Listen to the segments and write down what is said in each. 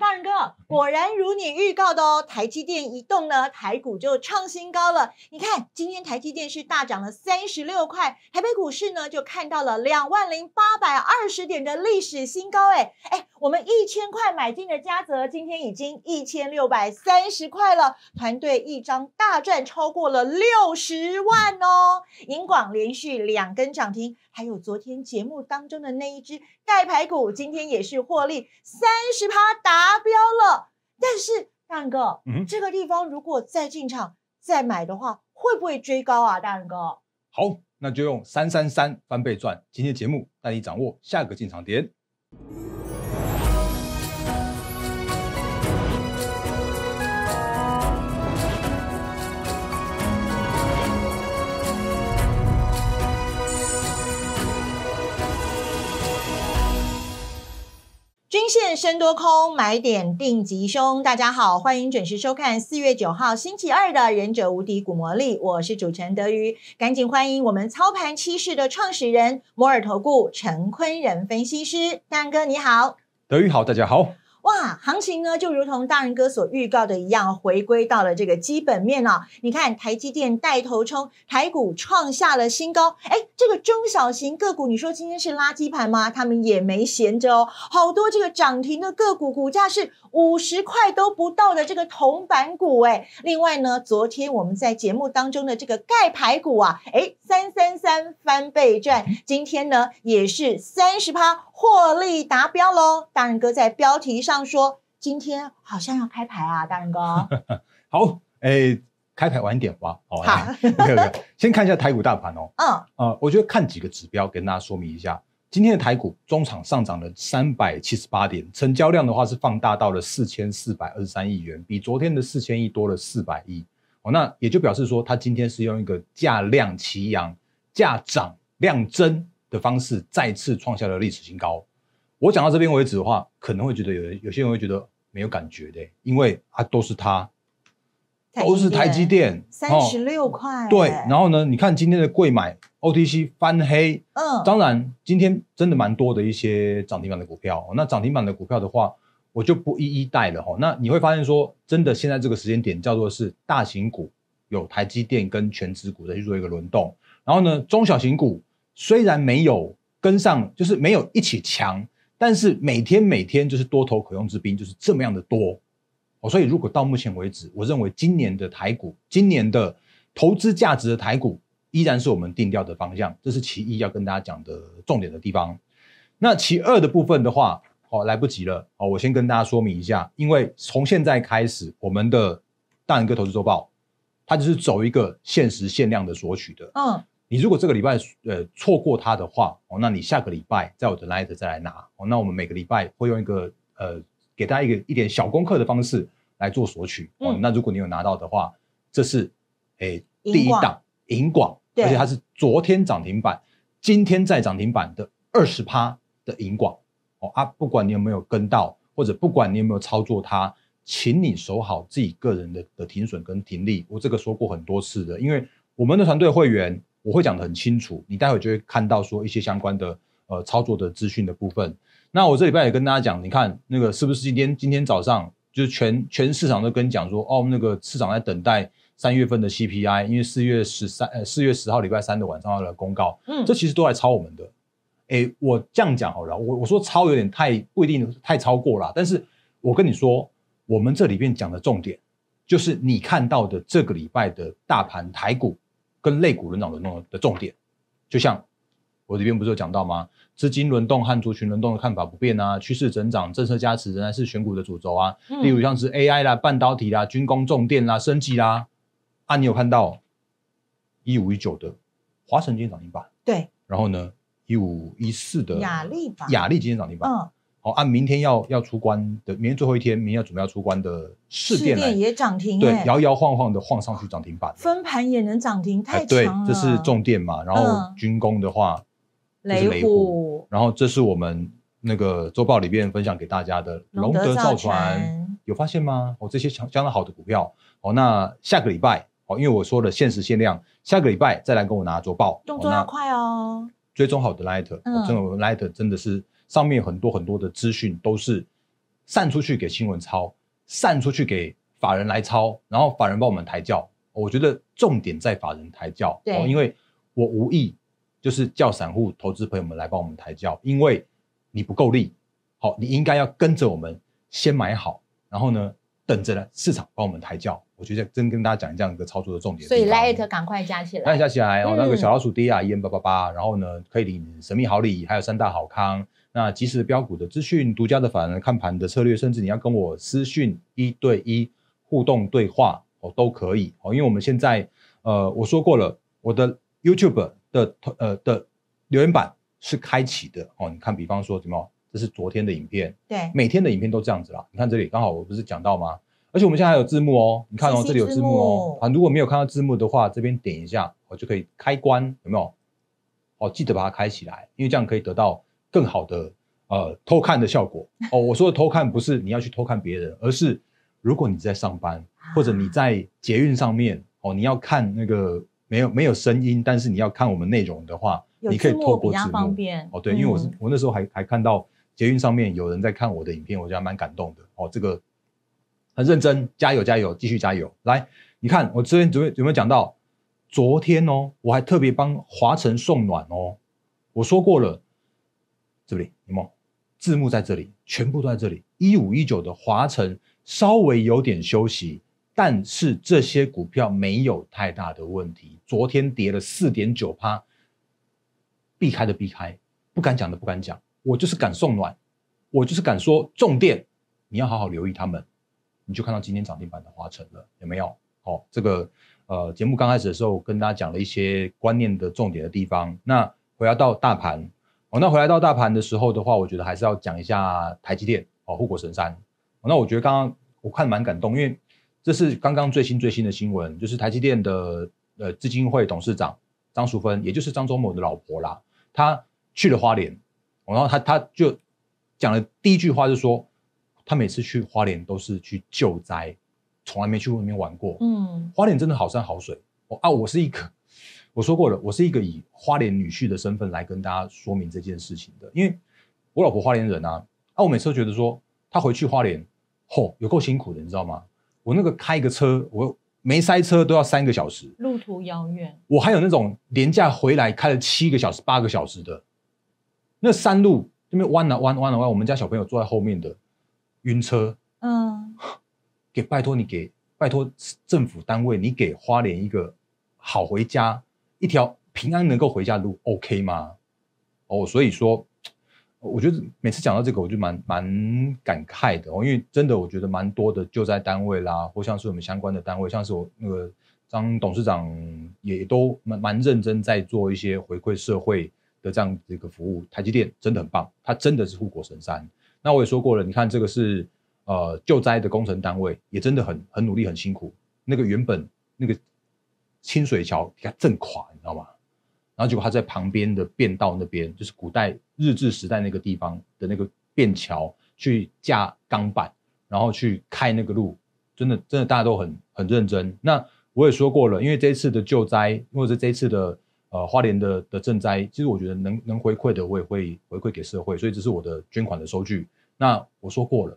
God 哥果然如你预告的哦，台积电一动呢，台股就创新高了。你看，今天台积电是大涨了三十六块，台北股市呢就看到了两万零八百二十点的历史新高。哎哎，我们一千块买进的嘉泽，今天已经一千六百三十块了，团队一张大赚超过了六十万哦。银广连续两根涨停，还有昨天节目当中的那一只盖牌股，今天也是获利三十趴达标。掉了，但是大仁哥，嗯这个地方如果再进场再买的话，会不会追高啊，大仁哥？好，那就用三三三翻倍赚，今天节目带你掌握下个进场点。现身多空，买点定吉凶。大家好，欢迎准时收看四月九号星期二的《忍者无敌古魔力》，我是主持人德瑜。赶紧欢迎我们操盘七势的创始人摩尔投顾陈坤仁分析师蛋哥，你好！德瑜好，大家好。哇，行情呢就如同大人哥所预告的一样，回归到了这个基本面哦。你看，台积电带头冲，台股创下了新高。哎，这个中小型个股，你说今天是垃圾盘吗？他们也没闲着哦，好多这个涨停的个股，股价是。五十块都不到的这个铜板股哎，另外呢，昨天我们在节目当中的这个钙牌股啊，哎，三三三翻倍赚，今天呢也是三十趴获利达标喽。大人哥在标题上说今天好像要开牌啊，大人哥。好，哎，开牌晚点吧，好，没有没有。先看一下台股大盘哦，嗯啊，我觉得看几个指标跟大家说明一下。今天的台股中场上涨了三百七十八点，成交量的话是放大到了四千四百二十三亿元，比昨天的四千亿多了四百亿。哦，那也就表示说，它今天是用一个价量齐扬、价涨量增的方式，再次创下了历史新高。我讲到这边为止的话，可能会觉得有有些人会觉得没有感觉的，因为啊都是它，都是台积电三十六块。对，然后呢，你看今天的贵买。OTC 翻黑，嗯，当然今天真的蛮多的一些涨停板的股票。那涨停板的股票的话，我就不一一带了哈。那你会发现说，真的现在这个时间点叫做是大型股有台积电跟全职股在去做一个轮动，然后呢，中小型股虽然没有跟上，就是没有一起强，但是每天每天就是多头可用之兵就是这么样的多。哦，所以如果到目前为止，我认为今年的台股，今年的投资价值的台股。依然是我们定调的方向，这是其一要跟大家讲的重点的地方。那其二的部分的话，哦，来不及了哦，我先跟大家说明一下，因为从现在开始，我们的大仁哥投资周报，它就是走一个限时限量的索取的。嗯，你如果这个礼拜呃错过它的话，哦，那你下个礼拜在我的 l i t e 再来拿。哦，那我们每个礼拜会用一个呃，给大家一个一点小功课的方式来做索取。哦，那如果你有拿到的话，这是诶第一档银广。而且它是昨天涨停板，今天在涨停板的二十的银广哦啊，不管你有没有跟到，或者不管你有没有操作它，请你守好自己个人的的停损跟停利。我这个说过很多次的，因为我们的团队会员我会讲的很清楚，你待会就会看到说一些相关的呃操作的资讯的部分。那我这礼拜也跟大家讲，你看那个是不是今天今天早上就是全全市场都跟讲说哦那个市场在等待。三月份的 CPI，因为四月十三呃四月十号礼拜三的晚上的公告，嗯，这其实都来抄我们的。哎，我这样讲好了，我我说抄有点太不一定太超过了，但是我跟你说，我们这里面讲的重点，就是你看到的这个礼拜的大盘台股跟类股轮涨轮动的重点，就像我这边不是有讲到吗？资金轮动和族群轮动的看法不变啊，趋势增长政策加持仍然是选股的主轴啊，例如像是 AI 啦、半导体啦、军工重电啦、升级啦。啊，你有看到一五一九的华晨今天涨停板，对，然后呢，一五一四的雅丽雅丽今天涨停板，嗯，好，按明天要要出关的，明天最后一天，明天要准备要出关的试电也涨停，对，摇摇晃晃的晃上去涨停板，分盘也能涨停，太强了，这是重电嘛，然后军工的话，雷虎，然后这是我们那个周报里边分享给大家的龙德造船，有发现吗？哦，这些相相当好的股票，哦，那下个礼拜。因为我说的限时限量，下个礼拜再来跟我拿做报，动作要快哦。追踪好的 Light，这种 Light 真的是上面很多很多的资讯都是散出去给新闻抄，散出去给法人来抄，然后法人帮我们抬轿。我觉得重点在法人抬轿，对，因为我无意就是叫散户投资朋友们来帮我们抬轿，因为你不够力，好，你应该要跟着我们先买好，然后呢？等着呢，市场帮我们抬轿。我觉得真跟大家讲这样一个操作的重点。所以，let 赶快加起来。加起来哦，那个小老鼠 D 啊 E m 八八八，然后呢，可以领神秘好礼，还有三大好康。那即时标股的资讯、独家的反而看盘的策略，甚至你要跟我私讯一对一互动对话哦，都可以哦。因为我们现在呃，我说过了，我的 YouTube 的呃的留言板是开启的哦。你看，比方说什么？这是昨天的影片，对，每天的影片都这样子啦。你看这里，刚好我不是讲到吗？而且我们现在还有字幕哦，你看哦，这里有字幕哦啊。如果没有看到字幕的话，这边点一下，我就可以开关，有没有？哦，记得把它开起来，因为这样可以得到更好的呃偷看的效果哦。我说的偷看不是你要去偷看别人，而是如果你在上班或者你在捷运上面哦，你要看那个没有没有声音，但是你要看我们内容的话，你字幕透较方便哦。对，因为我是我那时候还还看到。捷运上面有人在看我的影片，我觉得蛮感动的哦。这个很认真，加油加油，继续加油！来，你看我之前有没有有没有讲到？昨天哦，我还特别帮华晨送暖哦。我说过了，对有对？有字幕在这里，全部都在这里。一五一九的华晨稍微有点休息，但是这些股票没有太大的问题。昨天跌了四点九趴，避开的避开，不敢讲的不敢讲。我就是敢送暖，我就是敢说重电，你要好好留意他们，你就看到今天涨停板的华晨了，有没有？哦，这个呃，节目刚开始的时候跟大家讲了一些观念的重点的地方。那回到大盘，哦，那回到大盘的时候的话，我觉得还是要讲一下台积电哦，护国神山。哦，那我觉得刚刚我看蛮感动，因为这是刚刚最新最新的新闻，就是台积电的呃，基金会董事长张淑芬，也就是张忠谋的老婆啦，她去了花莲。然后他他就讲的第一句话就说，他每次去花莲都是去救灾，从来没去过那边玩过。嗯，花莲真的好山好水。我啊，我是一个，我说过了，我是一个以花莲女婿的身份来跟大家说明这件事情的，因为我老婆花莲人啊。啊，我每次都觉得说他回去花莲，嚯，有够辛苦的，你知道吗？我那个开一个车，我没塞车都要三个小时，路途遥远。我还有那种廉价回来开了七个小时、八个小时的。那山路这边弯了弯，弯了弯，我们家小朋友坐在后面的晕车，嗯，给拜托你，给拜托政府单位，你给花莲一个好回家一条平安能够回家的路，OK 吗？哦，所以说，我觉得每次讲到这个，我就蛮蛮感慨的，因为真的我觉得蛮多的救灾单位啦，或像是我们相关的单位，像是我那个张董事长，也都蛮蛮认真在做一些回馈社会。的这样这个服务，台积电真的很棒，它真的是护国神山。那我也说过了，你看这个是呃救灾的工程单位，也真的很很努力很辛苦。那个原本那个清水桥给它震垮，你知道吗？然后结果他在旁边的便道那边，就是古代日治时代那个地方的那个便桥去架钢板，然后去开那个路，真的真的大家都很很认真。那我也说过了，因为这次的救灾，或者这一次的。呃，花莲的的赈灾，其实我觉得能能回馈的，我也会回馈给社会，所以这是我的捐款的收据。那我说过了，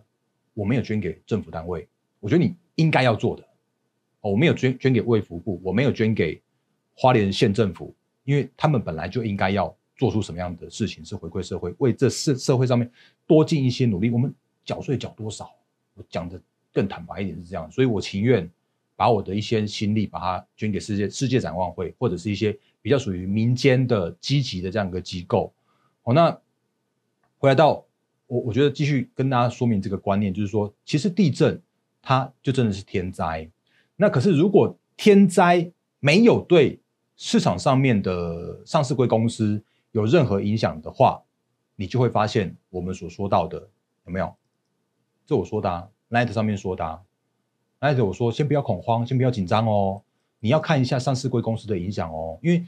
我没有捐给政府单位，我觉得你应该要做的。哦，我没有捐捐给卫福部，我没有捐给花莲县政府，因为他们本来就应该要做出什么样的事情是回馈社会，为这社社会上面多尽一些努力。我们缴税缴多少，我讲的更坦白一点是这样，所以我情愿把我的一些心力把它捐给世界世界展望会或者是一些。比较属于民间的积极的这样一个机构，好，那回来到我，我觉得继续跟大家说明这个观念，就是说，其实地震它就真的是天灾。那可是如果天灾没有对市场上面的上市贵公司有任何影响的话，你就会发现我们所说到的有没有？这我说的，，Light 上面说的，，Light 我说先不要恐慌，先不要紧张哦。你要看一下上市贵公司的影响哦，因为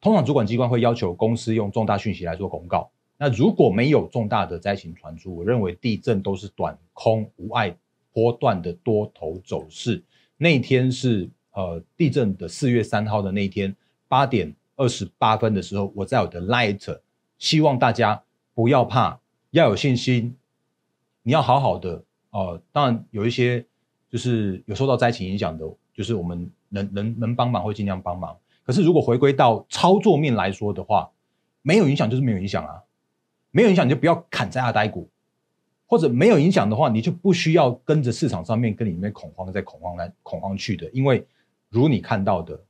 通常主管机关会要求公司用重大讯息来做公告。那如果没有重大的灾情传出，我认为地震都是短空无碍波段的多头走势。那一天是呃地震的四月三号的那一天，八点二十八分的时候，我在我的 Light，希望大家不要怕，要有信心。你要好好的呃，当然有一些就是有受到灾情影响的，就是我们。能能能帮忙会尽量帮忙，可是如果回归到操作面来说的话，没有影响就是没有影响啊，没有影响你就不要砍在阿呆股，或者没有影响的话，你就不需要跟着市场上面跟里面恐慌的在恐慌来恐慌去的，因为如你看到的，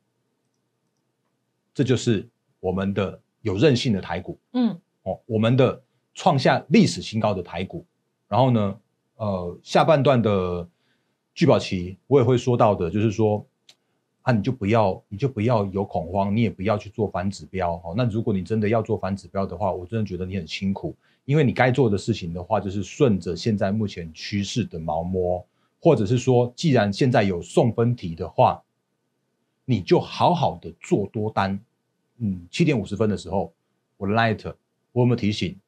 这就是我们的有韧性的台股，嗯，哦，我们的创下历史新高。的台股，然后呢，呃，下半段的聚宝期我也会说到的，就是说。那你就不要，你就不要有恐慌，你也不要去做反指标。哦。那如果你真的要做反指标的话，我真的觉得你很辛苦，因为你该做的事情的话，就是顺着现在目前趋势的毛摸，或者是说，既然现在有送分题的话，你就好好的做多单。嗯，七点五十分的时候，我 light，我有没有提醒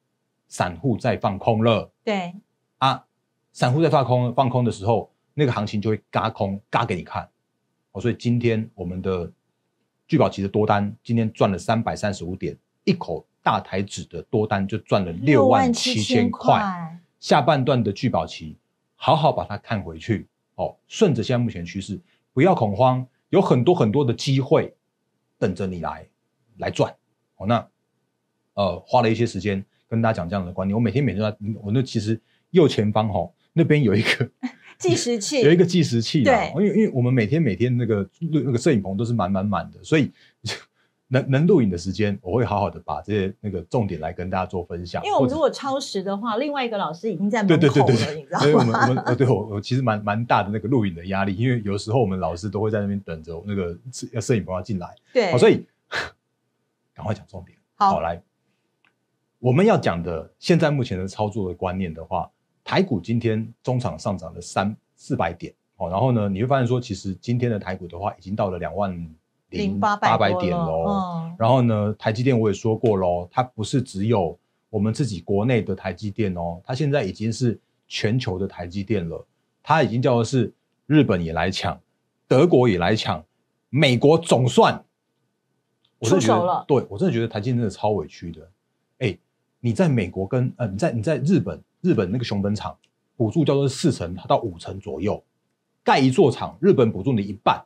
散户在放空了？对，啊，散户在放空放空的时候，那个行情就会嘎空嘎给你看。哦，所以今天我们的聚宝期的多单今天赚了三百三十五点，一口大台子的多单就赚了六万七千块。下半段的聚宝期，好好把它看回去哦，顺着现在目前趋势，不要恐慌，有很多很多的机会等着你来来赚。哦，那呃，花了一些时间跟大家讲这样的观念。我每天每在，我那其实右前方哈那边有一个。计时器有一个计时器啦，因为因为我们每天每天那个录那个摄影棚都是满满满的，所以 能能录影的时间，我会好好的把这些那个重点来跟大家做分享。因为我们如果超时的话，另外一个老师已经在门口了，你知道吗？所以我们我们呃对我我其实蛮蛮大的那个录影的压力，因为有时候我们老师都会在那边等着那个摄摄影棚要进来。对，所以 赶快讲重点。好，来，我们要讲的现在目前的操作的观念的话。台股今天中场上涨了三四百点哦，然后呢，你会发现说，其实今天的台股的话，已经到了两万零八百点喽、然后呢，台积电我也说过喽，它不是只有我们自己国内的台积电哦，它现在已经是全球的台积电了。它已经叫做是日本也来抢，德国也来抢，美国总算我出手了。对我真的觉得台积电真的超委屈的。哎，你在美国跟呃，你在你在日本。日本那个熊本厂补助叫做四成，它到五成左右，盖一座厂，日本补助你一半。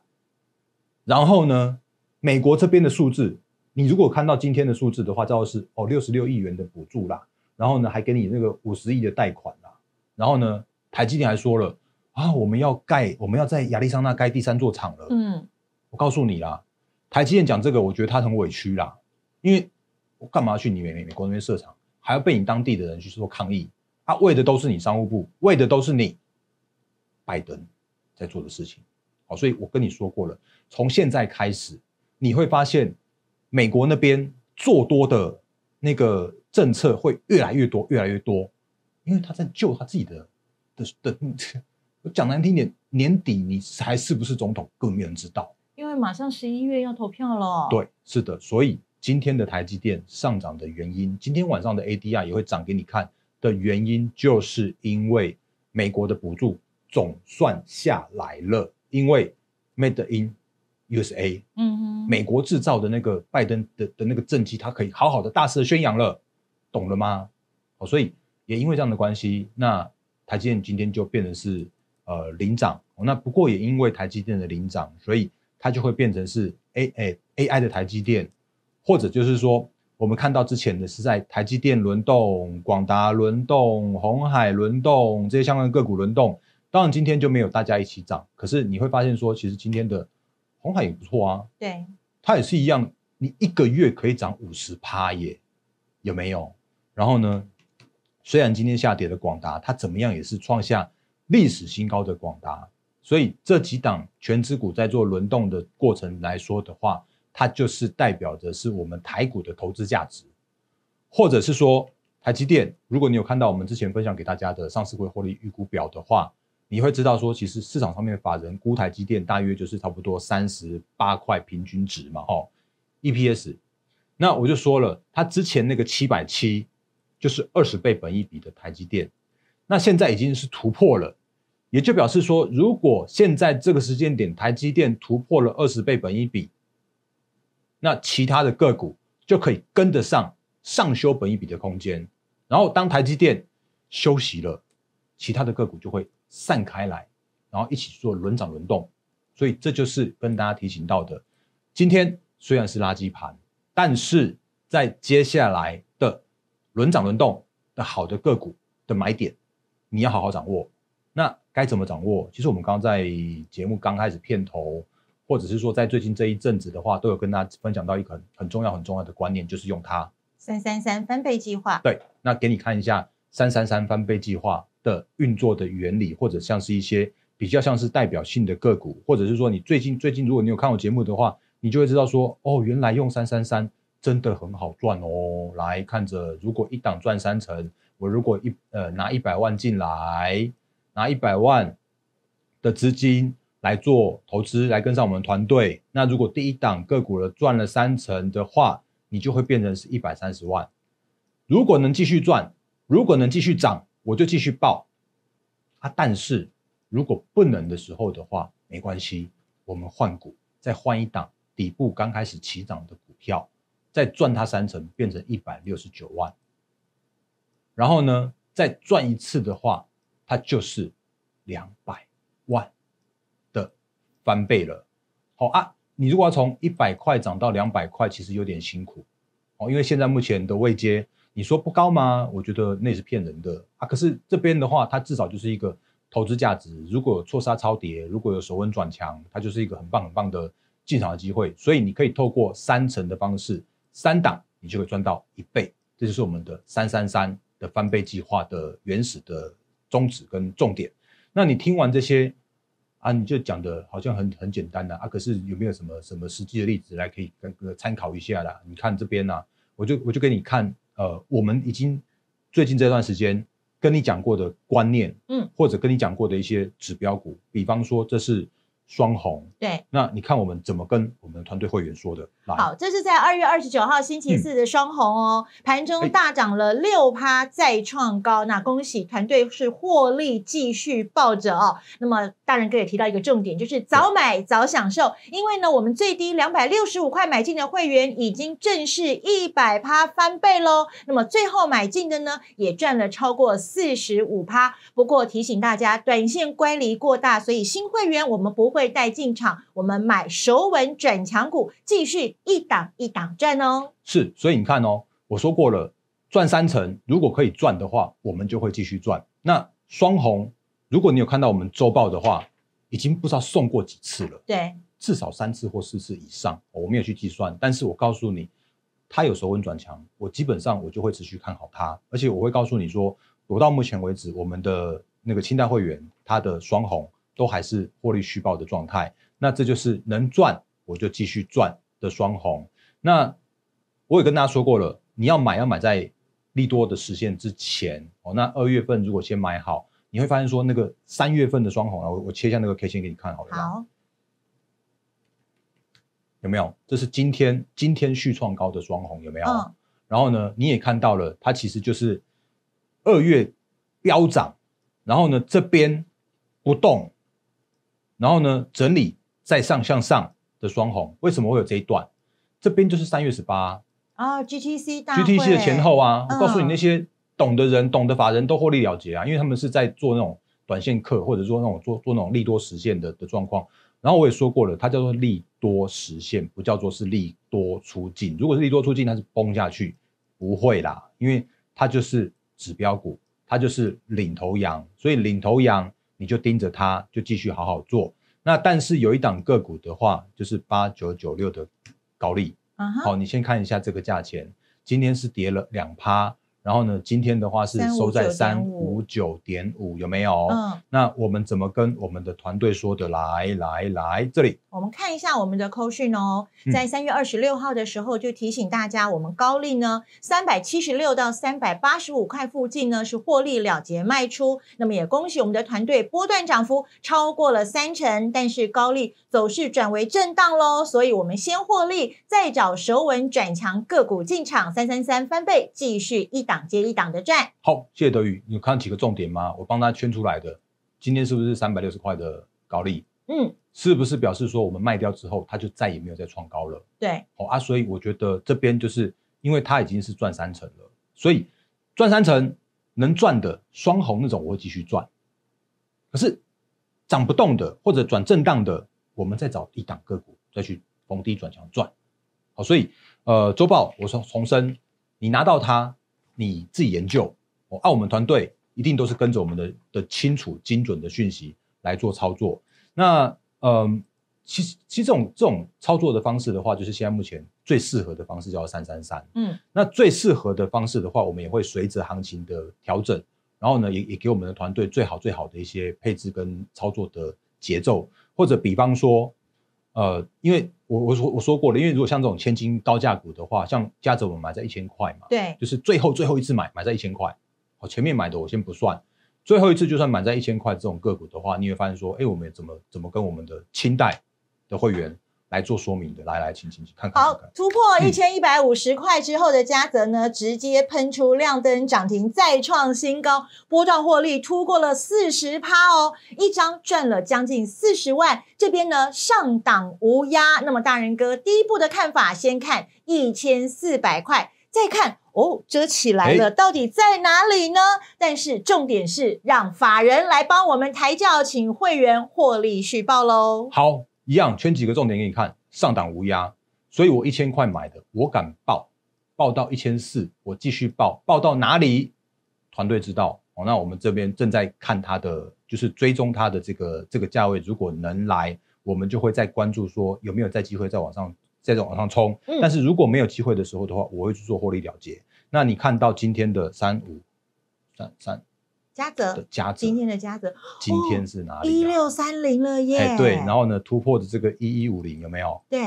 然后呢，美国这边的数字，你如果看到今天的数字的话，叫做是哦六十六亿元的补助啦。然后呢，还给你那个五十亿的贷款啦。然后呢，台积电还说了啊，我们要盖，我们要在亚利桑那盖第三座厂了。嗯，我告诉你啦，台积电讲这个，我觉得他很委屈啦，因为我干嘛去你美美国那边设厂，还要被你当地的人去说抗议？他为的都是你商务部，为的都是你，拜登在做的事情，好，所以我跟你说过了，从现在开始，你会发现美国那边做多的那个政策会越来越多，越来越多，因为他在救他自己的的的，讲难听点，年底你还是不是总统，更没人知道，因为马上十一月要投票了。对，是的，所以今天的台积电上涨的原因，今天晚上的 ADR 也会涨给你看。的原因就是因为美国的补助总算下来了，因为 Made in USA，嗯哼，美国制造的那个拜登的的那个政绩，他可以好好的大肆的宣扬了，懂了吗？哦，所以也因为这样的关系，那台积电今天就变成是呃领涨，那不过也因为台积电的领涨，所以它就会变成是 A A A I 的台积电，或者就是说。我们看到之前的是在台积电轮动、广达轮动、红海轮动这些相关的个股轮动，当然今天就没有大家一起涨。可是你会发现说，其实今天的红海也不错啊，对，它也是一样，你一个月可以涨五十趴耶，有没有？然后呢，虽然今天下跌的广达，它怎么样也是创下历史新高。的广达，所以这几档全资股在做轮动的过程来说的话。它就是代表着是我们台股的投资价值，或者是说台积电。如果你有看到我们之前分享给大家的上市会获利预估表的话，你会知道说，其实市场上面法人估台积电大约就是差不多三十八块平均值嘛，哦 e p s 那我就说了，它之前那个七百七就是二十倍本一比的台积电，那现在已经是突破了，也就表示说，如果现在这个时间点台积电突破了二十倍本一比。那其他的个股就可以跟得上上修本一笔的空间，然后当台积电休息了，其他的个股就会散开来，然后一起做轮涨轮动，所以这就是跟大家提醒到的。今天虽然是垃圾盘，但是在接下来的轮涨轮动的好的个股的买点，你要好好掌握。那该怎么掌握？其实我们刚刚在节目刚开始片头。或者是说，在最近这一阵子的话，都有跟大家分享到一个很很重要、很重要的观念，就是用它三三三翻倍计划。对，那给你看一下三三三翻倍计划的运作的原理，或者像是一些比较像是代表性的个股，或者是说你最近最近，如果你有看我节目的话，你就会知道说，哦，原来用三三三真的很好赚哦。来看着，如果一档赚三成，我如果一呃拿一百万进来，拿一百万的资金。来做投资，来跟上我们团队。那如果第一档个股了赚了三成的话，你就会变成是一百三十万。如果能继续赚，如果能继续涨，我就继续报。啊，但是如果不能的时候的话，没关系，我们换股，再换一档底部刚开始起涨的股票，再赚它三成，变成一百六十九万。然后呢，再赚一次的话，它就是两百万。翻倍了，好啊！你如果要从一百块涨到两百块，其实有点辛苦哦。因为现在目前的位阶，你说不高吗？我觉得那是骗人的啊。可是这边的话，它至少就是一个投资价值。如果有错杀超跌，如果有守稳转强，它就是一个很棒很棒的进场机会。所以你可以透过三层的方式，三档你就可以赚到一倍。这就是我们的三三三的翻倍计划的原始的宗旨跟重点。那你听完这些？啊，你就讲的好像很很简单的啊，可是有没有什么什么实际的例子来可以跟参考一下啦？你看这边呢，我就我就给你看，呃，我们已经最近这段时间跟你讲过的观念，嗯，或者跟你讲过的一些指标股，比方说这是。双红对，那你看我们怎么跟我们的团队会员说的？好，这是在二月二十九号星期四的双红哦，盘中大涨了六趴，再创高。那恭喜团队是获利继续抱着哦。那么大人哥也提到一个重点，就是早买早享受，因为呢，我们最低两百六十五块买进的会员已经正式一百趴翻倍喽。那么最后买进的呢，也赚了超过四十五趴。不过提醒大家，短线乖离过大，所以新会员我们不。会带进场，我们买首稳转强股，继续一档一档赚哦。是，所以你看哦，我说过了，赚三成，如果可以赚的话，我们就会继续赚。那双红，如果你有看到我们周报的话，已经不知道送过几次了。对，至少三次或四次以上，我没有去计算。但是我告诉你，它有首稳转强，我基本上我就会持续看好它，而且我会告诉你说，我到目前为止，我们的那个清代会员，它的双红。都还是获利虚报的状态，那这就是能赚我就继续赚的双红。那我也跟大家说过了，你要买要买在利多的实现之前哦。那二月份如果先买好，你会发现说那个三月份的双红啊，我我切下那个 K 线给你看好不好？好，有没有？这是今天今天续创高的双红有没有？然后呢，你也看到了，它其实就是二月飙涨，然后呢这边不动。然后呢，整理再上向上的双红，为什么会有这一段？这边就是三月十八啊，GTC GTC 的前后啊，我告诉你那些懂的人、懂的法人都获利了结啊，因为他们是在做那种短线客，或者说那种做做那种利多实现的的状况。然后我也说过了，它叫做利多实现，不叫做是利多出尽。如果是利多出尽，它是崩下去，不会啦，因为它就是指标股，它就是领头羊，所以领头羊。你就盯着它，就继续好好做。那但是有一档个股的话，就是八九九六的高利好，你先看一下这个价钱，今天是跌了两趴。然后呢，今天的话是收在三五九点五，有没有？嗯，那我们怎么跟我们的团队说的？来来来，这里我们看一下我们的扣讯哦，在三月二十六号的时候就提醒大家，我们高利呢三百七十六到三百八十五块附近呢是获利了结卖出。那么也恭喜我们的团队波段涨幅超过了三成，但是高利走势转为震荡喽，所以我们先获利，再找蛇纹转强个股进场，三三三翻倍，继续一档。接一档的赚，好，谢谢德宇，你有看几个重点吗？我帮他圈出来的，今天是不是三百六十块的高利？嗯，是不是表示说我们卖掉之后，它就再也没有再创高了？对，好啊，所以我觉得这边就是因为它已经是赚三成了，所以赚三成能赚的双红那种，我会继续赚。可是涨不动的或者转震荡的，我们再找一档个股再去逢低转强赚。好，所以呃，周报我从重申，你拿到它。你自己研究，哦，按我们团队一定都是跟着我们的的清楚精准的讯息来做操作。那嗯，其实其实这种这种操作的方式的话，就是现在目前最适合的方式叫三三三。嗯，那最适合的方式的话，我们也会随着行情的调整，然后呢，也也给我们的团队最好最好的一些配置跟操作的节奏，或者比方说。呃，因为我我我我说过了，因为如果像这种千金高价股的话，像嘉泽我们买在一千块嘛，对，就是最后最后一次买买在一千块，好，前面买的我先不算，最后一次就算买在一千块这种个股的话，你会发现说，哎，我们怎么怎么跟我们的清代的会员？来做说明的，来来，请请请看看。好，突破一千一百五十块之后的嘉泽呢，直接喷出亮灯涨停，再创新高，波段获利突破了四十趴哦，一张赚了将近四十万。这边呢上档无压，那么大人哥第一步的看法，先看一千四百块，再看哦，遮起来了，到底在哪里呢？但是重点是让法人来帮我们抬轿，请会员获利续报喽。好。一样圈几个重点给你看，上档无压，所以我一千块买的，我敢报，报到一千四，我继续报，报到哪里，团队知道哦。那我们这边正在看它的，就是追踪它的这个这个价位，如果能来，我们就会再关注说有没有再机会再往上，再再往上冲。嗯，但是如果没有机会的时候的话，我会去做获利了结。那你看到今天的三五三三。嘉泽的嘉泽，今天的嘉泽，今天是哪里？一六三零了耶！哎，对，然后呢，突破的这个一一五零有没有？对，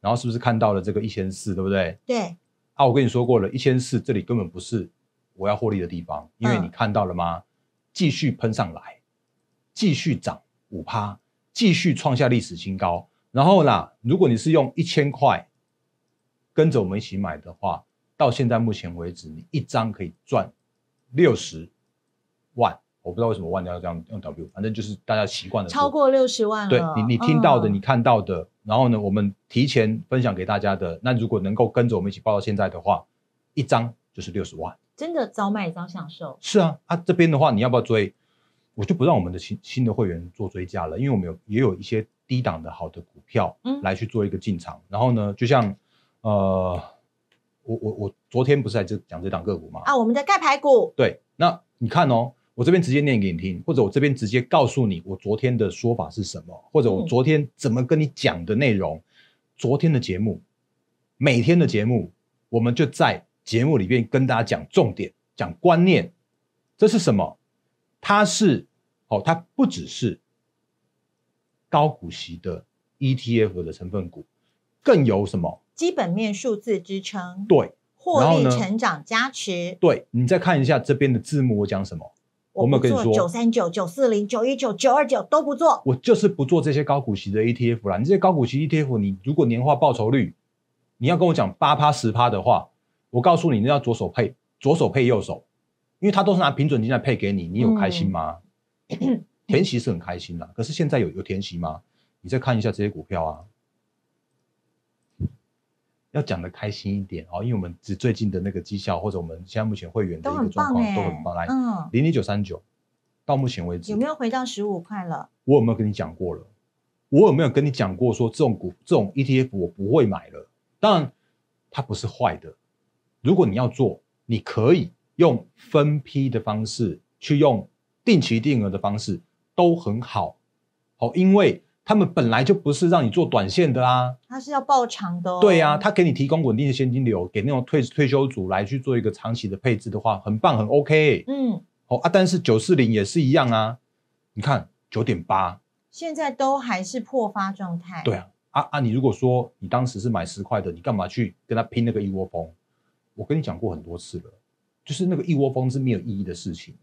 然后是不是看到了这个一千四？对不对？对。啊，我跟你说过了，一千四这里根本不是我要获利的地方，因为你看到了吗？继续喷上来，继续涨五趴，继续创下历史新高。然后呢，如果你是用一千块跟着我们一起买的话，到现在目前为止，你一张可以赚六十。万，我不知道为什么万要这样用 W，反正就是大家习惯的。超过六十万了。对你，你听到的，你看到的，然后呢，我们提前分享给大家的。那如果能够跟着我们一起报到现在的话，一张就是六十万，真的早买早享受。是啊，啊这边的话，你要不要追？我就不让我们的新新的会员做追加了，因为我们有也有一些低档的好的股票，嗯，来去做一个进场。然后呢，就像呃，我我我昨天不是在这讲这档个股吗？啊，我们的盖排骨。对，那你看哦。我这边直接念给你听，或者我这边直接告诉你，我昨天的说法是什么，或者我昨天怎么跟你讲的内容。昨天的节目，每天的节目，我们就在节目里面跟大家讲重点，讲观念。这是什么？它是哦，它不只是高股息的 ETF 的成分股，更有什么基本面数字支撑？对，获利成长加持。对你再看一下这边的字幕，我讲什么？我们你做九三九、九四零、九一九、九二九都不做。我就是不做这些高股息的 ETF 啦。你这些高股息 ETF，你如果年化报酬率，你要跟我讲八趴十趴的话，我告诉你，你要左手配左手配右手，因为他都是拿平准金来配给你，你有开心吗？填息是很开心啦，可是现在有有填息吗？你再看一下这些股票啊。要讲的开心一点哦，因为我们只最近的那个绩效，或者我们现在目前会员的一个状况都很棒嗯，零零九三九，到目前为止有没有回到十五块了？我有没有跟你讲过了？我有没有跟你讲过说这种股这种 ETF 我不会买了？当然，它不是坏的。如果你要做，你可以用分批的方式，去用定期定额的方式，都很好哦，因为。他们本来就不是让你做短线的啊，他是要报长的。对呀，他给你提供稳定的现金流，给那种退退休组来去做一个长期的配置的话，很棒，很 OK。嗯，好啊，但是九四零也是一样啊，你看九点八，现在都还是破发状态。对啊，啊啊，你如果说你当时是买十块的，你干嘛去跟他拼那个一窝蜂？我跟你讲过很多次了，就是那个一窝蜂是没有意义的事情。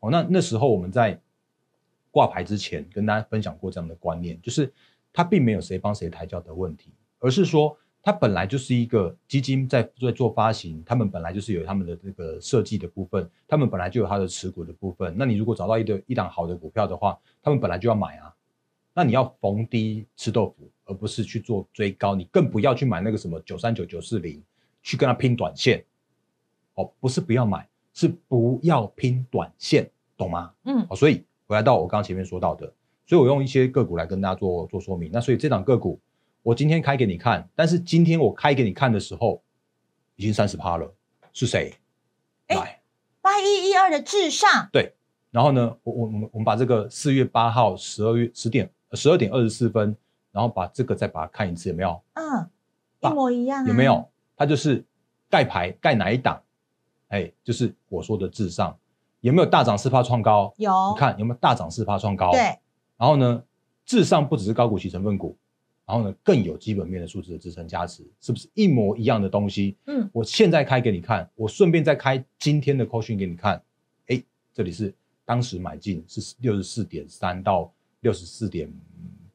哦，那那时候我们在。挂牌之前跟大家分享过这样的观念，就是他并没有谁帮谁抬轿的问题，而是说他本来就是一个基金在在做发行，他们本来就是有他们的这个设计的部分，他们本来就有他的持股的部分。那你如果找到一个一档好的股票的话，他们本来就要买啊。那你要逢低吃豆腐，而不是去做追高，你更不要去买那个什么九三九九四零去跟他拼短线。哦，不是不要买，是不要拼短线，懂吗？嗯，好，所以。回来到我刚刚前面说到的，所以我用一些个股来跟大家做做说明。那所以这档个股，我今天开给你看，但是今天我开给你看的时候，已经三十趴了，是谁？哎，八一一二的至上。对。然后呢，我我我们我们把这个四月八号十二月十点十二点二十四分，然后把这个再把它看一次，有没有？嗯，一模一样。有没有？它就是盖牌盖哪一档？哎，就是我说的至上。有没有大涨四帕创高？有，你看有没有大涨四帕创高？对。然后呢，至上不只是高股息成分股，然后呢更有基本面的数字支撑加持，是不是一模一样的东西？嗯。我现在开给你看，我顺便再开今天的扣询给你看。哎，这里是当时买进是六十四点三到六十四点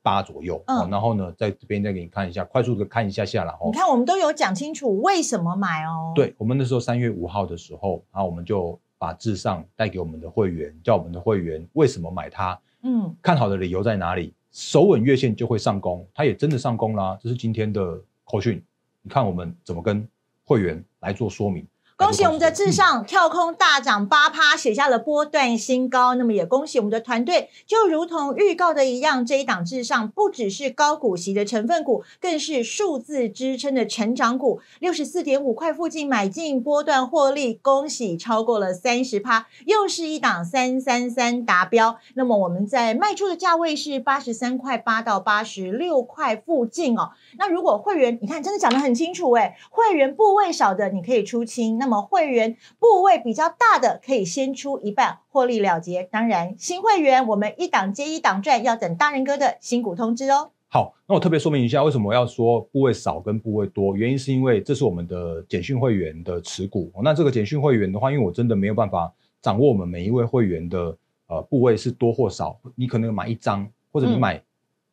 八左右。嗯。然后呢，在这边再给你看一下，快速的看一下下。然后你看，我们都有讲清楚为什么买哦。对我们那时候三月五号的时候，然后我们就。法治上带给我们的会员，叫我们的会员为什么买它？嗯，看好的理由在哪里？手稳月线就会上攻，它也真的上攻啦。这是今天的口讯，你看我们怎么跟会员来做说明。恭喜我们的至上跳空大涨八趴，写下了波段新高。那么也恭喜我们的团队，就如同预告的一样，这一档至上不只是高股息的成分股，更是数字支撑的成长股。六十四点五块附近买进波段获利，恭喜超过了三十趴，又是一档三三三达标。那么我们在卖出的价位是八十三块八到八十六块附近哦。那如果会员你看真的讲的很清楚诶，会员部位少的你可以出清。那么会员部位比较大的可以先出一半获利了结，当然新会员我们一档接一档赚，要等大仁哥的新股通知哦。好，那我特别说明一下，为什么我要说部位少跟部位多，原因是因为这是我们的简讯会员的持股。那这个简讯会员的话，因为我真的没有办法掌握我们每一位会员的呃部位是多或少，你可能买一张或者你买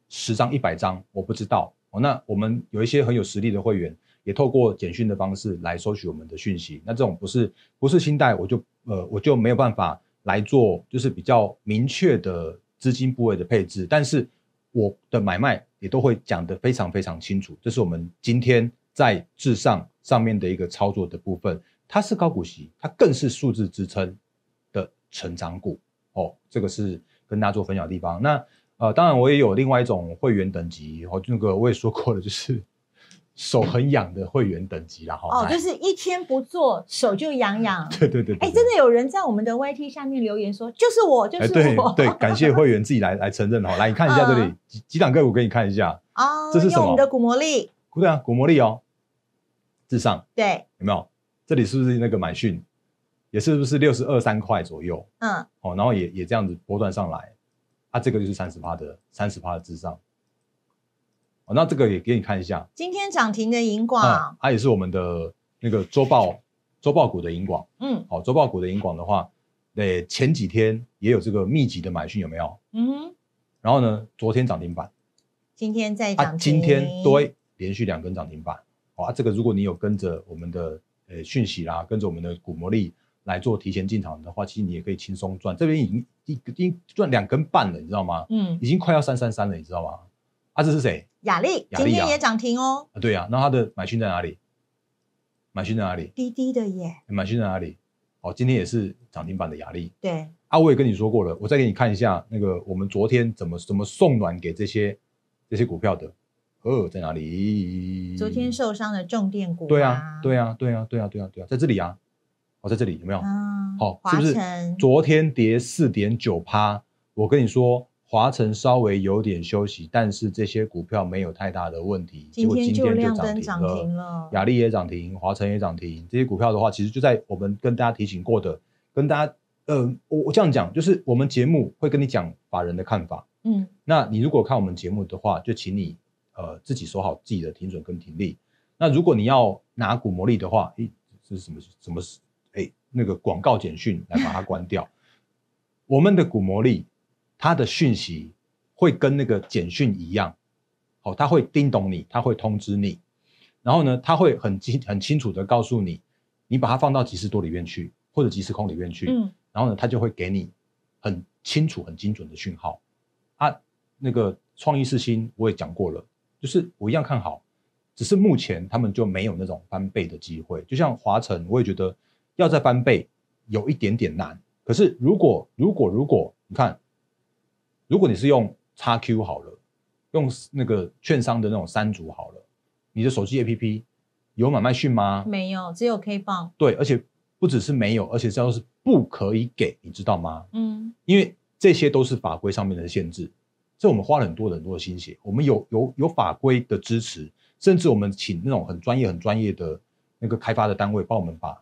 十张一百张，我不知道。哦，那我们有一些很有实力的会员。也透过简讯的方式来收取我们的讯息，那这种不是不是新贷我就呃我就没有办法来做，就是比较明确的资金部位的配置，但是我的买卖也都会讲得非常非常清楚。这是我们今天在至上上面的一个操作的部分，它是高股息，它更是数字支撑的成长股哦，这个是跟大家做分享的地方。那呃，当然我也有另外一种会员等级，哦，那个我也说过了，就是。手很痒的会员等级了哈，哦，就是一天不做手就痒痒。对对对。哎，真的有人在我们的 Y T 下面留言说，就是我，就是我。对 对，感谢会员自己来来承认哈，来你看一下这里几几档个股给你看一下哦，这是什么？我们的股魔力。对啊，股魔力哦，至上。对，有没有？这里是不是那个买讯？也是不是六十二三块左右？嗯，哦，然后也也这样子波段上来，它这个就是三十趴的，三十趴的智商，哦，那这个也给你看一下，今天涨停的银广，它也是我们的那个周报周报股的银广，嗯，好，周报股的银广的话，对前几天也有这个密集的买讯，有没有？嗯，然后呢，昨天涨停板，今天再涨停，今天对连续两根涨停板，好啊，这个如果你有跟着我们的呃讯息啦，跟着我们的股魔力来做提前进场的话，其实你也可以轻松赚，这边已经一已经赚两根半了，你知道吗？嗯，已经快要三三三了，你知道吗？他是是谁？雅丽，今天也涨停哦。啊，对呀。那他的买讯在哪里？买讯在哪里？滴滴的耶。买讯在哪里？哦，今天也是涨停板的雅丽。对。啊，我也跟你说过了，我再给你看一下那个我们昨天怎么怎么送暖给这些这些股票的哦，在哪里？昨天受伤的重电股。对呀，对呀，对呀，对呀，对呀，对啊，在这里啊。哦，在这里有没有？好，是不是？昨天跌四点九趴。我跟你说。华晨稍微有点休息，但是这些股票没有太大的问题。今天就涨停了，雅丽也涨停，华晨也涨停。这些股票的话，其实就在我们跟大家提醒过的，跟大家呃，我我这样讲，就是我们节目会跟你讲法人的看法。嗯，那你如果看我们节目的话，就请你呃自己守好自己的停准跟停利。那如果你要拿股魔力的话，诶，这是什么什么是那个广告简讯来把它关掉。我们的股魔力。他的讯息会跟那个简讯一样，好，他会叮咚你，他会通知你，然后呢，他会很清很清楚的告诉你，你把它放到即时多里面去，或者即时空里面去，嗯，然后呢，他就会给你很清楚、很精准的讯号。啊，那个创意四星我也讲过了，就是我一样看好，只是目前他们就没有那种翻倍的机会。就像华晨，我也觉得要再翻倍有一点点难。可是如果如果如果你看。如果你是用叉 Q 好了，用那个券商的那种三足好了，你的手机 APP 有买卖讯吗？没有，只有 K 方。对，而且不只是没有，而且这都是不可以给，你知道吗？嗯。因为这些都是法规上面的限制，这我们花了很多很多的心血，我们有有有法规的支持，甚至我们请那种很专业很专业的那个开发的单位帮我们把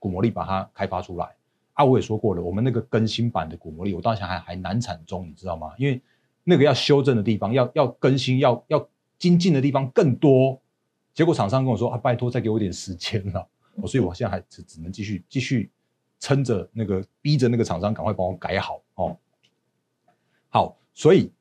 骨魔力把它开发出来。啊，我也说过了，我们那个更新版的古魔力，我到现在还还难产中，你知道吗？因为那个要修正的地方，要要更新、要要精进的地方更多，结果厂商跟我说啊，拜托再给我点时间了，所以我现在还只只能继续继续撑着那个逼着那个厂商赶快帮我改好哦。好，所以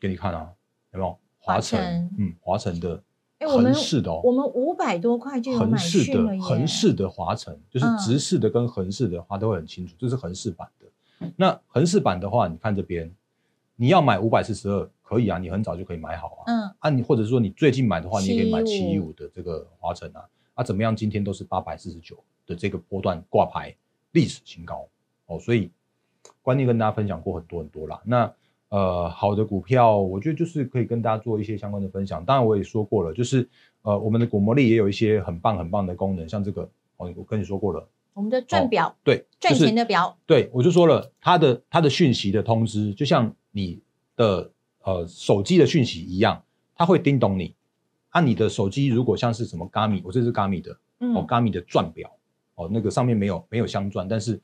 给你看啊，有没有华晨？嗯，华晨的。横式的哦，我们五百多块就有买的，了。横式的滑晨，就是直式的跟横式的，话都会很清楚。这是横式版的，那横式版的话，你看这边，你要买五百四十二，可以啊，你很早就可以买好啊。嗯，啊，你或者说你最近买的话，你也可以买七一五的这个滑晨啊。啊，怎么样？今天都是八百四十九的这个波段挂牌历史新高哦。所以，观念跟大家分享过很多很多啦。那呃，好的股票，我觉得就是可以跟大家做一些相关的分享。当然，我也说过了，就是呃，我们的股魔力也有一些很棒很棒的功能，像这个，哦，我跟你说过了，我们的赚表，对，赚钱的表，对，我就说了，它的它的讯息的通知，就像你的呃手机的讯息一样，它会叮咚你。按你的手机，如果像是什么咖米，我这是咖米的，哦，咖米的赚表，哦，那个上面没有没有镶钻，但是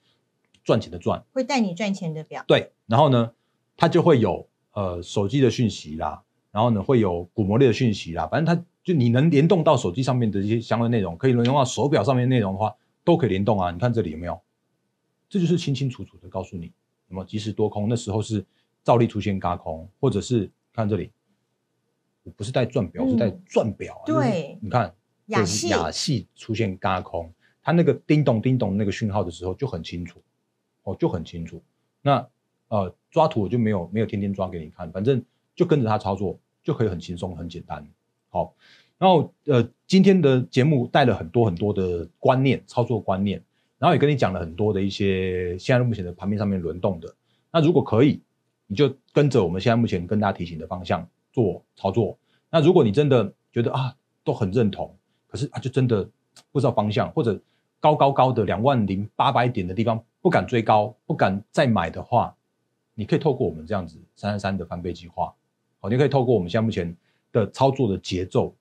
赚钱的赚会带你赚钱的表，对，然后呢？它就会有呃手机的讯息啦，然后呢会有骨膜类的讯息啦，反正它就你能联动到手机上面的一些相关内容，可以联动到手表上面内容的话，都可以联动啊。你看这里有没有？这就是清清楚楚的告诉你，那么即时多空那时候是照例出现嘎空，或者是看这里，我不是戴钻表，是戴钻表，对，你看雅系雅系出现嘎空，它那个叮咚叮咚那个讯号的时候就很清楚，哦就很清楚，那。呃，抓图我就没有没有天天抓给你看，反正就跟着他操作就可以很轻松很简单。好，然后呃今天的节目带了很多很多的观念，操作观念，然后也跟你讲了很多的一些现在目前的盘面上面轮动的。那如果可以，你就跟着我们现在目前跟大家提醒的方向做操作。那如果你真的觉得啊都很认同，可是啊就真的不知道方向，或者高高高的两万零八百点的地方不敢追高，不敢再买的话。你可以透过我们这样子三三三的翻倍计划，好，你可以透过我们现在目前的操作的节奏，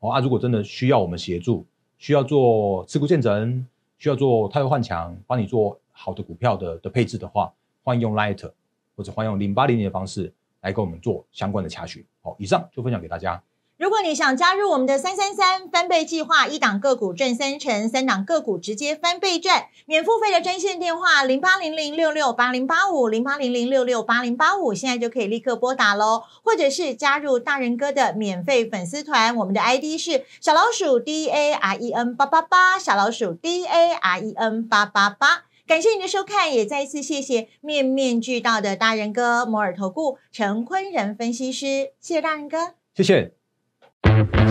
哦啊，如果真的需要我们协助，需要做持股建成，需要做太和换强，帮你做好的股票的的配置的话，欢迎用 Light 或者欢迎用零八零零的方式来跟我们做相关的查询。好，以上就分享给大家。如果你想加入我们的三三三翻倍计划，一档个股赚三成，三档个股直接翻倍赚，免付费的专线电话零八零零六六八零八五零八零零六六八零八五，现在就可以立刻拨打喽，或者是加入大人哥的免费粉丝团，我们的 ID 是小老鼠 D A R E N 八八八，小老鼠 D A R E N 八八八，感谢你的收看，也再一次谢谢面面俱到的大人哥摩尔投顾陈坤仁分析师，谢谢大人哥，谢谢。